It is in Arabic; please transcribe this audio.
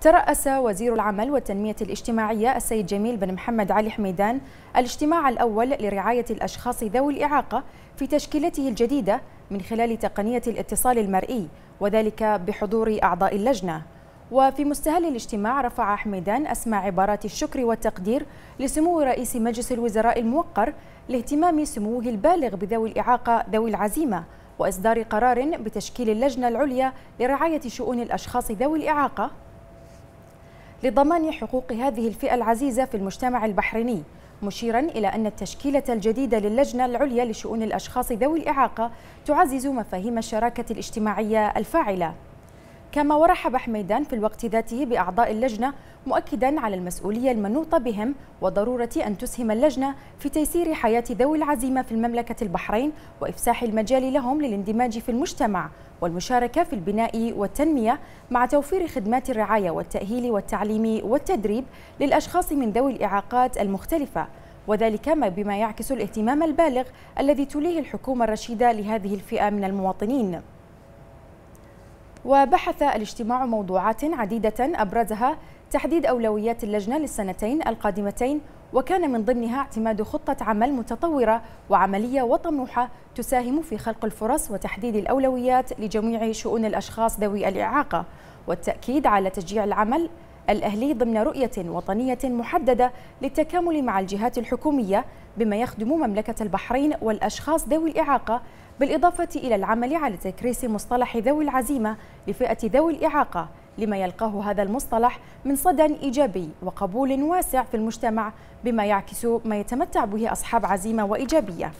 ترأس وزير العمل والتنمية الاجتماعية السيد جميل بن محمد علي حميدان الاجتماع الأول لرعاية الأشخاص ذوي الإعاقة في تشكيلته الجديدة من خلال تقنية الاتصال المرئي وذلك بحضور أعضاء اللجنة وفي مستهل الاجتماع رفع حميدان أسمى عبارات الشكر والتقدير لسمو رئيس مجلس الوزراء الموقر لاهتمام سموه البالغ بذوي الإعاقة ذوي العزيمة وإصدار قرار بتشكيل اللجنة العليا لرعاية شؤون الأشخاص ذوي الإعاقة لضمان حقوق هذه الفئة العزيزة في المجتمع البحريني مشيرا إلى أن التشكيلة الجديدة للجنة العليا لشؤون الأشخاص ذوي الإعاقة تعزز مفاهيم الشراكة الاجتماعية الفاعلة كما ورحب حميدان في الوقت ذاته بأعضاء اللجنة مؤكدا على المسؤولية المنوطة بهم وضرورة أن تسهم اللجنة في تيسير حياة ذوي العزيمة في المملكة البحرين وإفساح المجال لهم للاندماج في المجتمع والمشاركة في البناء والتنمية مع توفير خدمات الرعاية والتأهيل والتعليم والتدريب للأشخاص من ذوي الإعاقات المختلفة وذلك بما يعكس الاهتمام البالغ الذي توليه الحكومة الرشيدة لهذه الفئة من المواطنين وبحث الاجتماع موضوعات عديدة أبرزها تحديد أولويات اللجنة للسنتين القادمتين وكان من ضمنها اعتماد خطة عمل متطورة وعملية وطموحة تساهم في خلق الفرص وتحديد الأولويات لجميع شؤون الأشخاص ذوي الإعاقة والتأكيد على تشجيع العمل الأهلي ضمن رؤية وطنية محددة للتكامل مع الجهات الحكومية بما يخدم مملكة البحرين والأشخاص ذوي الإعاقة بالإضافة إلى العمل على تكريس مصطلح ذوي العزيمة لفئة ذوي الإعاقة لما يلقاه هذا المصطلح من صدى إيجابي وقبول واسع في المجتمع بما يعكس ما يتمتع به أصحاب عزيمة وإيجابية